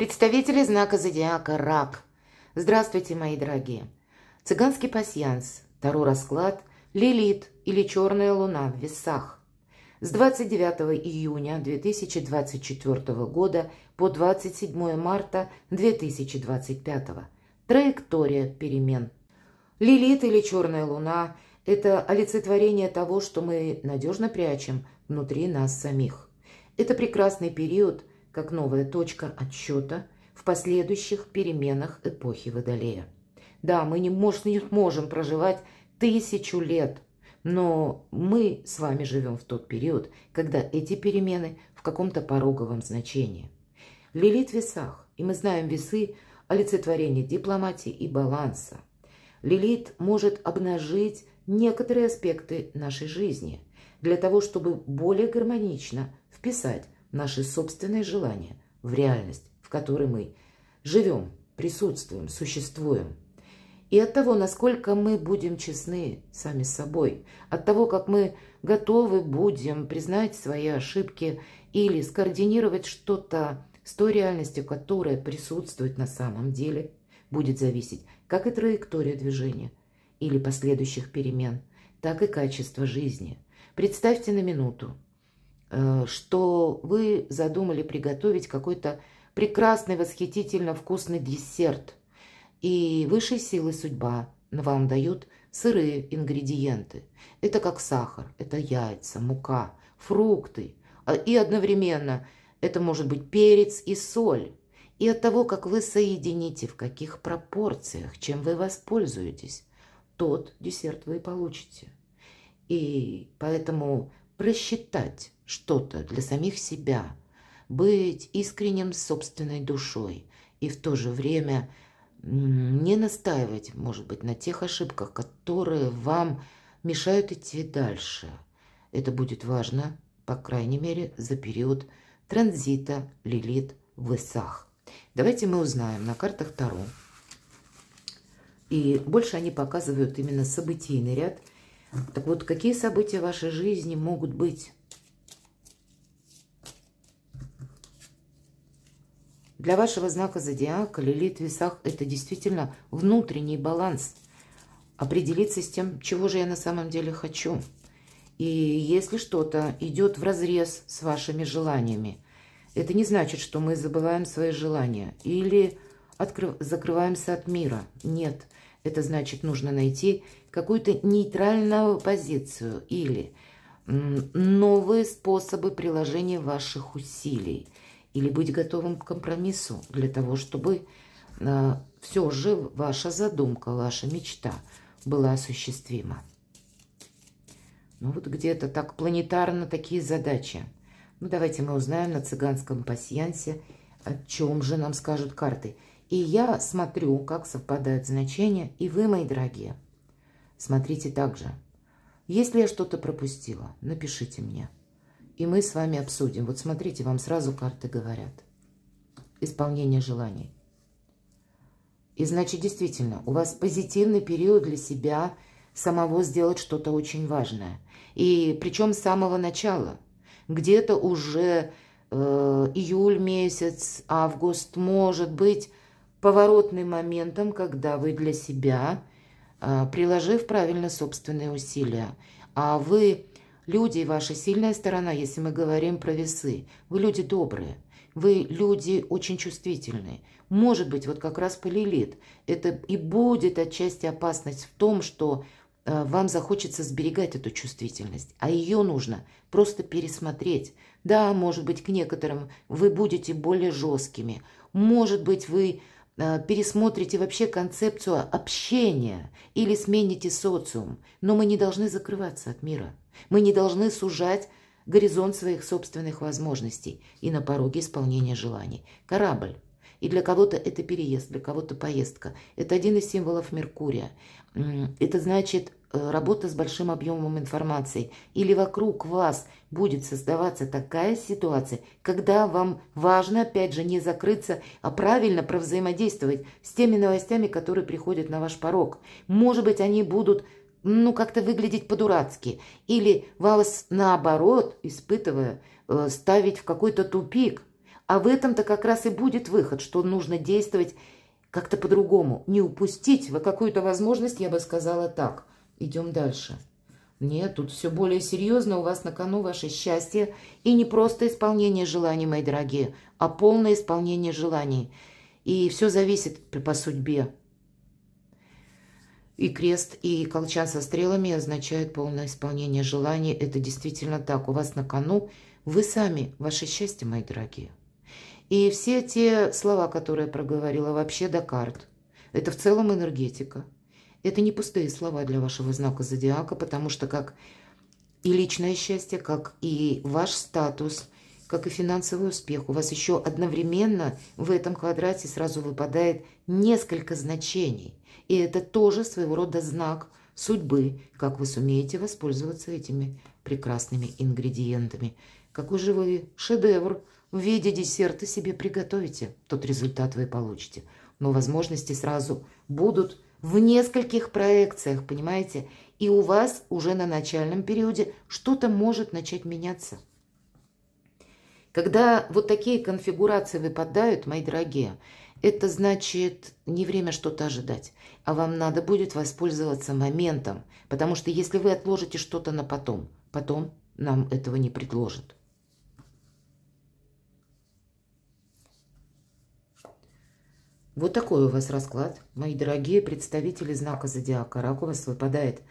Представители знака зодиака Рак. Здравствуйте, мои дорогие. Цыганский пасьянс, Таро расклад, Лилит или Черная Луна в весах. С 29 июня 2024 года по 27 марта 2025. Траектория перемен. Лилит или Черная Луна – это олицетворение того, что мы надежно прячем внутри нас самих. Это прекрасный период – как новая точка отсчета в последующих переменах эпохи Водолея. Да, мы не, может, не можем проживать тысячу лет, но мы с вами живем в тот период, когда эти перемены в каком-то пороговом значении. Лилит в весах, и мы знаем весы – олицетворение дипломатии и баланса. Лилит может обнажить некоторые аспекты нашей жизни для того, чтобы более гармонично вписать наши собственные желания в реальность, в которой мы живем, присутствуем, существуем. И от того, насколько мы будем честны сами с собой, от того, как мы готовы будем признать свои ошибки или скоординировать что-то с той реальностью, которая присутствует на самом деле, будет зависеть как и траектория движения или последующих перемен, так и качество жизни. Представьте на минуту, Э, что вы задумали приготовить какой-то прекрасный, восхитительно вкусный десерт. И высшие силы судьба вам дают сырые ингредиенты. Это как сахар, это яйца, мука, фрукты. А, и одновременно это может быть перец и соль. И от того, как вы соедините, в каких пропорциях, чем вы воспользуетесь, тот десерт вы и получите. И поэтому просчитать что-то для самих себя, быть искренним с собственной душой и в то же время не настаивать, может быть, на тех ошибках, которые вам мешают идти дальше. Это будет важно, по крайней мере, за период транзита Лилит в Исах. Давайте мы узнаем на картах Таро. И больше они показывают именно событийный ряд. Так вот, какие события в вашей жизни могут быть? Для вашего знака зодиака Лилит в весах – это действительно внутренний баланс. Определиться с тем, чего же я на самом деле хочу. И если что-то идет в разрез с вашими желаниями, это не значит, что мы забываем свои желания или закрываемся от мира. Нет, это значит, нужно найти какую-то нейтральную позицию или новые способы приложения ваших усилий – или быть готовым к компромиссу для того, чтобы э, все же ваша задумка, ваша мечта была осуществима. Ну вот где-то так планетарно такие задачи. Ну давайте мы узнаем на цыганском пасьянсе, о чем же нам скажут карты. И я смотрю, как совпадают значения, и вы, мои дорогие, смотрите также. Если я что-то пропустила, напишите мне. И мы с вами обсудим. Вот смотрите, вам сразу карты говорят. Исполнение желаний. И значит, действительно, у вас позитивный период для себя самого сделать что-то очень важное. И причем с самого начала. Где-то уже э, июль месяц, август может быть поворотным моментом, когда вы для себя, э, приложив правильно собственные усилия, а вы Люди – ваша сильная сторона, если мы говорим про весы. Вы люди добрые, вы люди очень чувствительные. Может быть, вот как раз полилит. Это и будет отчасти опасность в том, что э, вам захочется сберегать эту чувствительность, а ее нужно просто пересмотреть. Да, может быть, к некоторым вы будете более жесткими, может быть, вы Э, пересмотрите вообще концепцию общения или смените социум. Но мы не должны закрываться от мира. Мы не должны сужать горизонт своих собственных возможностей и на пороге исполнения желаний. Корабль. И для кого-то это переезд, для кого-то поездка. Это один из символов Меркурия. Это значит Э, работа с большим объемом информации, или вокруг вас будет создаваться такая ситуация, когда вам важно, опять же, не закрыться, а правильно провзаимодействовать с теми новостями, которые приходят на ваш порог. Может быть, они будут ну, как-то выглядеть по-дурацки. Или вас, наоборот, испытывая, э, ставить в какой-то тупик. А в этом-то как раз и будет выход, что нужно действовать как-то по-другому. Не упустить какую-то возможность, я бы сказала так – Идем дальше. Нет, тут все более серьезно. У вас на кону ваше счастье. И не просто исполнение желаний, мои дорогие, а полное исполнение желаний. И все зависит по судьбе. И крест, и колчан со стрелами означают полное исполнение желаний. Это действительно так. У вас на кону вы сами, ваше счастье, мои дорогие. И все те слова, которые я проговорила, вообще до карт. Это в целом энергетика. Это не пустые слова для вашего знака зодиака, потому что как и личное счастье, как и ваш статус, как и финансовый успех, у вас еще одновременно в этом квадрате сразу выпадает несколько значений. И это тоже своего рода знак судьбы, как вы сумеете воспользоваться этими прекрасными ингредиентами. Какой же вы шедевр в виде десерта себе приготовите, тот результат вы получите. Но возможности сразу будут – в нескольких проекциях, понимаете? И у вас уже на начальном периоде что-то может начать меняться. Когда вот такие конфигурации выпадают, мои дорогие, это значит не время что-то ожидать, а вам надо будет воспользоваться моментом, потому что если вы отложите что-то на потом, потом нам этого не предложат. Вот такой у вас расклад, мои дорогие представители знака зодиака. Рак у вас выпадает.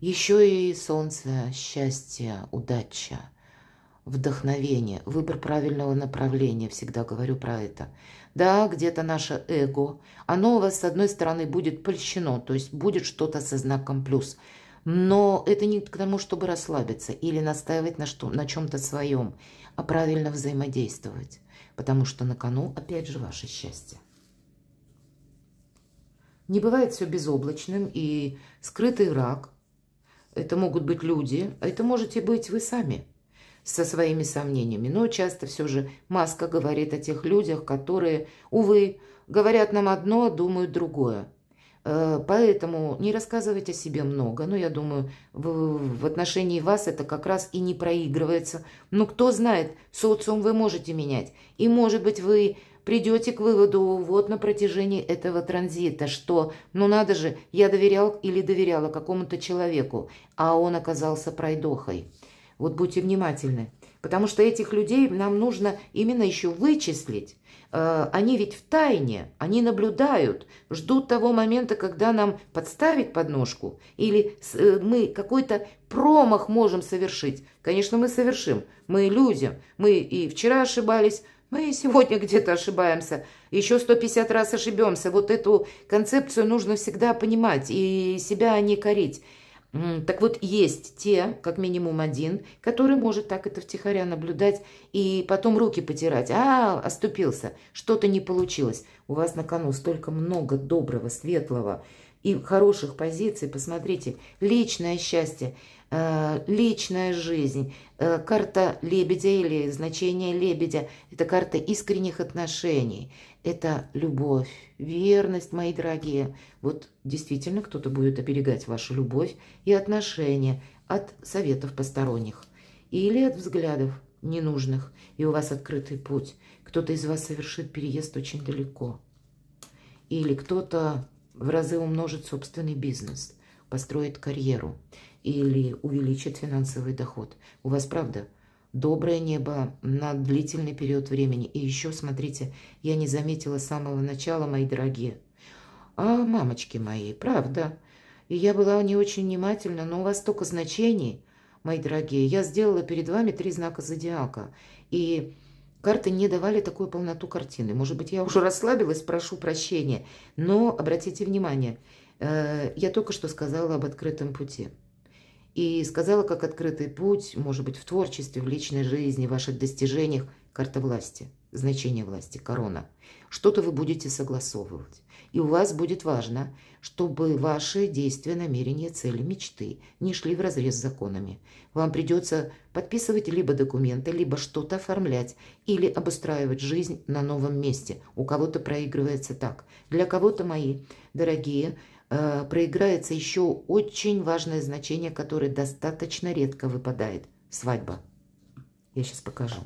Еще и солнце, счастье, удача, вдохновение, выбор правильного направления. Всегда говорю про это. Да, где-то наше эго. Оно у вас, с одной стороны, будет польщено, то есть будет что-то со знаком плюс. Но это не к тому, чтобы расслабиться или настаивать на, что, на чем-то своем, а правильно взаимодействовать. Потому что на кону, опять же, ваше счастье. Не бывает все безоблачным и скрытый рак. Это могут быть люди, а это можете быть вы сами со своими сомнениями. Но часто все же маска говорит о тех людях, которые, увы, говорят нам одно, а думают другое. Э, поэтому не рассказывайте о себе много. Но ну, я думаю, в, отношении вас это как раз и не проигрывается. Но ну, кто знает, социум вы можете менять. И, может быть, вы придете к выводу вот на протяжении этого транзита, что, ну надо же, я доверял или доверяла какому-то человеку, а он оказался пройдохой. Вот будьте внимательны, потому что этих людей нам нужно именно еще вычислить. Э, они ведь в тайне, они наблюдают, ждут того момента, когда нам подставить подножку, или э, мы какой-то промах можем совершить. Конечно, мы совершим, мы люди, мы и вчера ошибались, мы сегодня где-то ошибаемся, еще 150 раз ошибемся. Вот эту концепцию нужно всегда понимать и себя не корить. Так вот, есть те, как минимум один, который может так это втихаря наблюдать и потом руки потирать. А, оступился, что-то не получилось. У вас на кону столько много доброго, светлого, и хороших позиций, посмотрите, личное счастье, э, личная жизнь, э, карта лебедя или значение лебедя, это карта искренних отношений, это любовь, верность, мои дорогие. Вот действительно кто-то будет оберегать вашу любовь и отношения от советов посторонних или от взглядов ненужных, и у вас открытый путь. Кто-то из вас совершит переезд очень далеко. Или кто-то в разы умножит собственный бизнес, построит карьеру или увеличит финансовый доход. У вас, правда, доброе небо на длительный период времени. И еще, смотрите, я не заметила с самого начала, мои дорогие. А, мамочки мои, правда. И я была не очень внимательна, но у вас столько значений, мои дорогие. Я сделала перед вами три знака зодиака. И Карты не давали такую полноту картины. Может быть, я уже расслабилась, прошу прощения. Но обратите внимание, э, я только что сказала об открытом пути. И сказала, как открытый путь, может быть, в творчестве, в личной жизни, в ваших достижениях, карта власти – значение власти, корона. Что-то вы будете согласовывать. И у вас будет важно, чтобы ваши действия, намерения, цели, мечты не шли вразрез с законами. Вам придется подписывать либо документы, либо что-то оформлять, или обустраивать жизнь на новом месте. У кого-то проигрывается так. Для кого-то, мои дорогие, э, проиграется еще очень важное значение, которое достаточно редко выпадает – свадьба. Я сейчас покажу.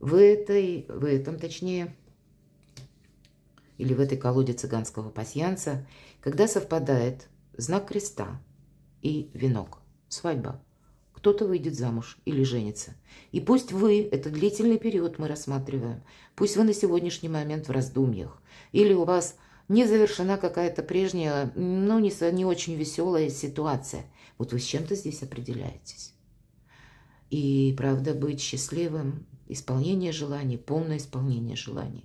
В этой, в этом точнее, или в этой колоде цыганского пасьянца, когда совпадает знак креста и венок, свадьба, кто-то выйдет замуж или женится. И пусть вы, это длительный период мы рассматриваем, пусть вы на сегодняшний момент в раздумьях, или у вас не завершена какая-то прежняя, ну, не, не очень веселая ситуация. Вот вы с чем-то здесь определяетесь. И, правда, быть счастливым Исполнение желаний, полное исполнение желаний.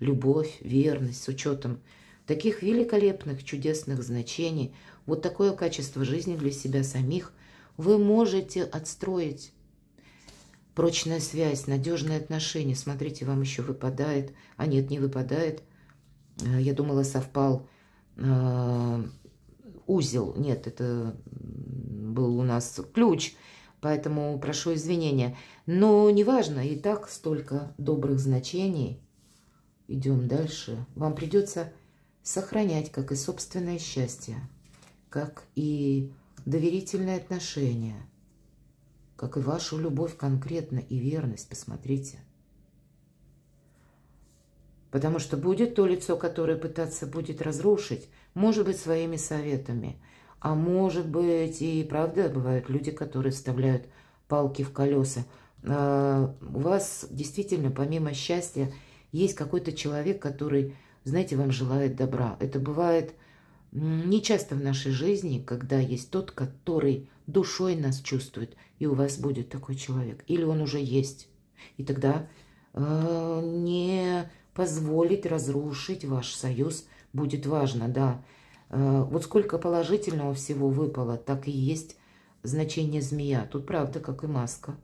Любовь, верность с учетом таких великолепных, чудесных значений, вот такое качество жизни для себя самих вы можете отстроить. Прочная связь, надежные отношения. Смотрите, вам еще выпадает. А нет, не выпадает. Э, я думала, совпал э, узел. Нет, это был у нас ключ. Поэтому прошу извинения. Но неважно, и так столько добрых значений. Идем дальше. Вам придется сохранять как и собственное счастье, как и доверительные отношения, как и вашу любовь конкретно и верность, посмотрите. Потому что будет то лицо, которое пытаться будет разрушить, может быть, своими советами – а может быть, и правда бывают люди, которые вставляют палки в колеса. А, у вас действительно, помимо счастья, есть какой-то человек, который, знаете, вам желает добра. Это бывает не часто в нашей жизни, когда есть тот, который душой нас чувствует, и у вас будет такой человек. Или он уже есть. И тогда э, не позволить разрушить ваш союз будет важно, да. Э, вот сколько положительного всего выпало, так и есть значение змея. Тут правда, как и маска.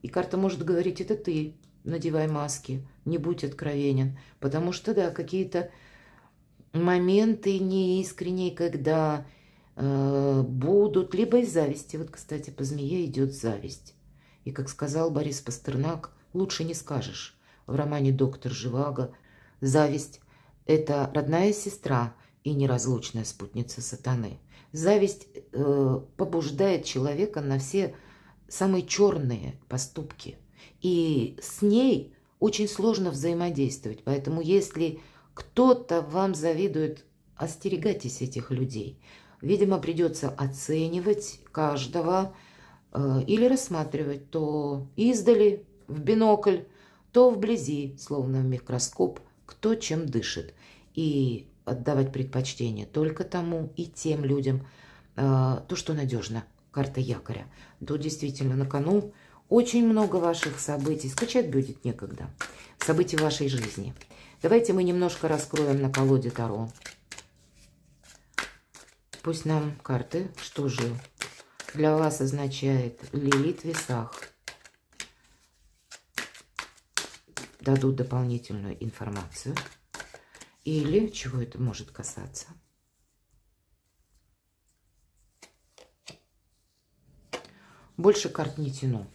И карта может говорить, это ты, надевай маски, не будь откровенен. Потому что, да, какие-то моменты неискренние, когда э, будут, либо из зависти. Вот, кстати, по змее идет зависть. И, как сказал Борис Пастернак, лучше не скажешь. В романе «Доктор Живаго» зависть – это родная сестра – и неразлучная спутница сатаны. Зависть э, побуждает человека на все самые черные поступки. И с ней очень сложно взаимодействовать. Поэтому если кто-то вам завидует, остерегайтесь этих людей. Видимо, придется оценивать каждого э, или рассматривать то издали, в бинокль, то вблизи, словно в микроскоп, кто чем дышит. И отдавать предпочтение только тому и тем людям, э, то, что надежно, карта якоря. То действительно на кону очень много ваших событий. Скачать будет некогда. События вашей жизни. Давайте мы немножко раскроем на колоде Таро. Пусть нам карты, что же для вас означает Лилит в весах, дадут дополнительную информацию. Или чего это может касаться? Больше карт не тяну.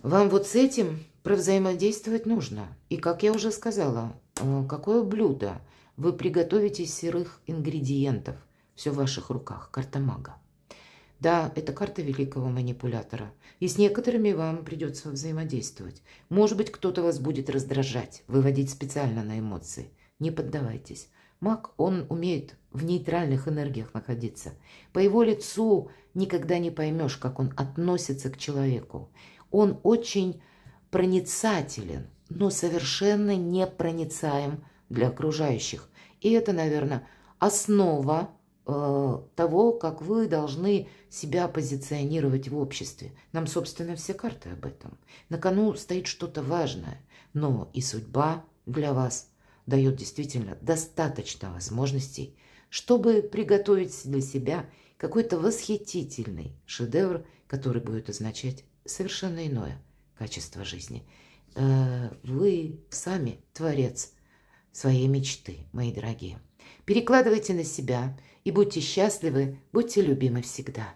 Вам вот с этим про взаимодействовать нужно. И, как я уже сказала, э, какое блюдо вы приготовите из сырых ингредиентов? Все в ваших руках. Карта мага. Да, это карта великого манипулятора. И с некоторыми вам придется взаимодействовать. Может быть, кто-то вас будет раздражать, выводить специально на эмоции. Не поддавайтесь. Маг, он умеет в нейтральных энергиях находиться. По его лицу никогда не поймешь, как он относится к человеку. Он очень проницателен, но совершенно непроницаем для окружающих. И это, наверное, основа Э, того, как вы должны себя позиционировать в обществе. Нам, собственно, все карты об этом. На кону стоит что-то важное, но и судьба для вас дает действительно достаточно возможностей, чтобы приготовить для себя какой-то восхитительный шедевр, который будет означать совершенно иное качество жизни. Э, вы сами творец своей мечты, мои дорогие. Перекладывайте на себя и будьте счастливы, будьте любимы всегда.